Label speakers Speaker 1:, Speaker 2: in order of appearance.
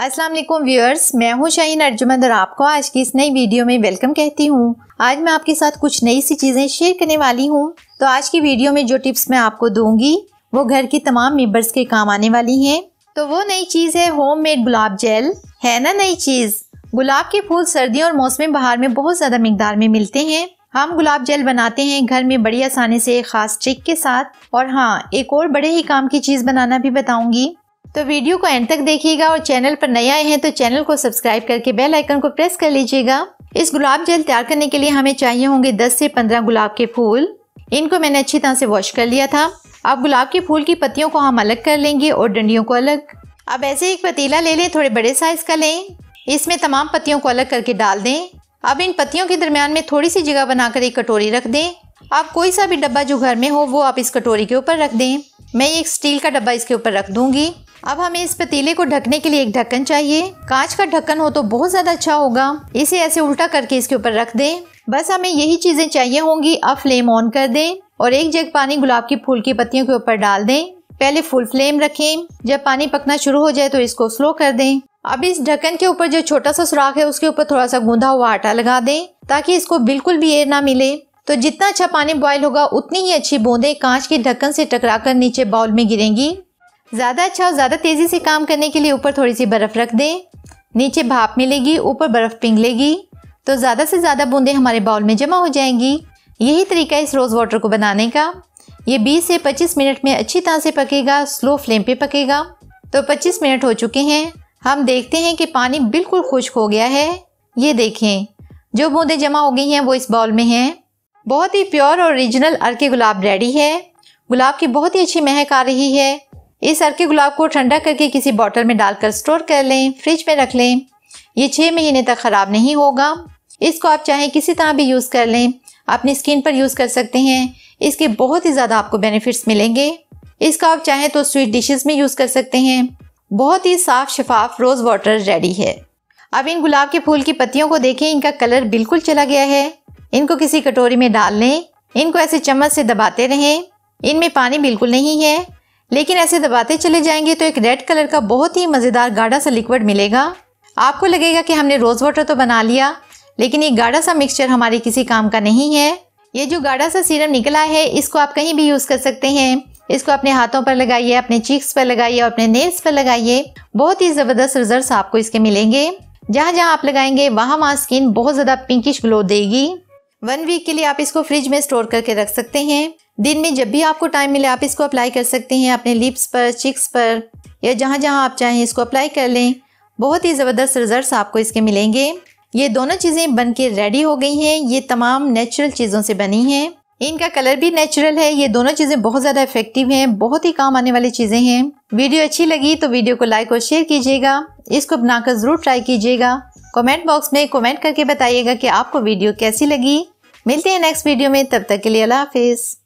Speaker 1: अस्सलाम वालेकुम व्यूअर्स मैं हूं शाहीन अर्जुमंद और आपको आज की इस नई वीडियो में वेलकम कहती हूं आज मैं आपके साथ कुछ नई सी चीज़ें शेयर करने वाली हूं तो आज की वीडियो में जो टिप्स मैं आपको दूंगी वो घर की तमाम मेम्बर्स के काम आने वाली हैं तो वो नई चीज़ है होम मेड गुलाब जेल है ना नई चीज़ गुलाब के फूल सर्दियों और मौसम बहार में बहुत ज़्यादा मकदार में मिलते हैं हम गुलाब जेल बनाते हैं घर में बड़ी आसानी से एक खास ट्रिक के साथ और हाँ एक और बड़े ही काम की चीज़ बनाना भी बताऊंगी तो वीडियो को एंड तक देखिएगा और चैनल पर नए आए हैं तो चैनल को सब्सक्राइब करके बेल आइकन को प्रेस कर लीजिएगा इस गुलाब जल तैयार करने के लिए हमें चाहिए होंगे 10 से 15 गुलाब के फूल इनको मैंने अच्छी तरह से वॉश कर लिया था अब गुलाब के फूल की पत्तियों को हम अलग कर लेंगे और डंडियों को अलग अब ऐसे एक पतीला ले लें थोड़े बड़े साइज का लें इसमें तमाम पत्तियों को अलग करके डाल दें अब इन पत्तियों के दरमियान में थोड़ी सी जगह बनाकर एक कटोरी रख दें आप कोई सा भी डब्बा जो घर में हो वो आप इस कटोरी के ऊपर रख दें मैं एक स्टील का डब्बा इसके ऊपर रख दूंगी अब हमें इस पतीले को ढकने के लिए एक ढक्कन चाहिए कांच का ढक्कन हो तो बहुत ज़्यादा अच्छा होगा इसे ऐसे उल्टा करके इसके ऊपर रख दें बस हमें यही चीज़ें चाहिए होंगी अब फ्लेम ऑन कर दें और एक जग पानी गुलाब की फूल की पत्तियों के ऊपर डाल दें पहले फुल फ्लेम रखें जब पानी पकना शुरू हो जाए तो इसको स्लो कर दें अब इस ढक्कन के ऊपर जो छोटा सा सुराख है उसके ऊपर थोड़ा सा गूंधा हुआ आटा लगा दें ताकि इसको बिल्कुल भी एयर ना मिले तो जितना अच्छा पानी बॉयल होगा उतनी ही अच्छी बूंदें कांच के ढक्कन से टकराकर नीचे बाउल में गिरेंगी ज़्यादा अच्छा और ज़्यादा तेज़ी से काम करने के लिए ऊपर थोड़ी सी बर्फ़ रख दें नीचे भाप मिलेगी ऊपर बर्फ़ पिघलेगी तो ज़्यादा से ज़्यादा बूंदें हमारे बाउल में जमा हो जाएंगी यही तरीका इस रोज़ वाटर को बनाने का ये 20 से 25 मिनट में अच्छी तरह से पकेगा स्लो फ्लेम पे पकेगा तो 25 मिनट हो चुके हैं हम देखते हैं कि पानी बिल्कुल खुश्क हो गया है ये देखें जो बूंदें जमा हो गई हैं वो इस बाउल में हैं बहुत ही प्योर और ओरिजिनल अर्के गुलाब रेडी है गुलाब की बहुत ही अच्छी महक आ रही है इस अर्के गुलाब को ठंडा करके किसी बॉटल में डालकर स्टोर कर लें फ्रिज में रख लें ये छः महीने तक ख़राब नहीं होगा इसको आप चाहे किसी तरह भी यूज़ कर लें अपनी स्किन पर यूज़ कर सकते हैं इसके बहुत ही ज़्यादा आपको बेनिफिट्स मिलेंगे इसको आप चाहें तो स्वीट डिशेस में यूज़ कर सकते हैं बहुत ही साफ शफाफ रोज़ वाटर रेडी है अब इन गुलाब के फूल की पत्तियों को देखें इनका कलर बिल्कुल चला गया है इनको किसी कटोरी में डाल लें इनको ऐसे चम्मच से दबाते रहें इनमें पानी बिल्कुल नहीं है लेकिन ऐसे दबाते चले जाएंगे तो एक रेड कलर का बहुत ही मज़ेदार गाढ़ा सा लिक्विड मिलेगा आपको लगेगा कि हमने रोज़ वाटर तो बना लिया लेकिन ये गाढ़ा सा मिक्सचर हमारे किसी काम का नहीं है ये जो गाढ़ा सा सीरम निकला है इसको आप कहीं भी यूज़ कर सकते हैं इसको अपने हाथों पर लगाइए अपने चीक्स पर लगाइए और अपने नेल्स पर लगाइए बहुत ही ज़बरदस्त रिजल्ट आपको इसके मिलेंगे जहाँ जहाँ आप लगाएंगे वहाँ वहाँ स्किन बहुत ज़्यादा पिंकिश ग्लो देगी वन वीक के लिए आप इसको फ्रिज में स्टोर करके रख सकते हैं दिन में जब भी आपको टाइम मिले आप इसको अप्लाई कर सकते हैं अपने लिप्स पर चिक्स पर या जहाँ जहाँ आप चाहें इसको अप्लाई कर लें बहुत ही ज़बरदस्त रिजल्ट आपको इसके मिलेंगे ये दोनों चीज़ें बन के रेडी हो गई हैं ये तमाम नेचुरल चीज़ों से बनी हैं इनका कलर भी नेचुरल है ये दोनों चीज़ें बहुत ज़्यादा इफेक्टिव हैं बहुत ही काम आने वाली चीज़ें हैं वीडियो अच्छी लगी तो वीडियो को लाइक और शेयर कीजिएगा इसको बनाकर ज़रूर ट्राई कीजिएगा कमेंट बॉक्स में कमेंट करके बताइएगा कि आपको वीडियो कैसी लगी मिलते हैं नेक्स्ट वीडियो में तब तक के लिए अल्लाह हाफिज़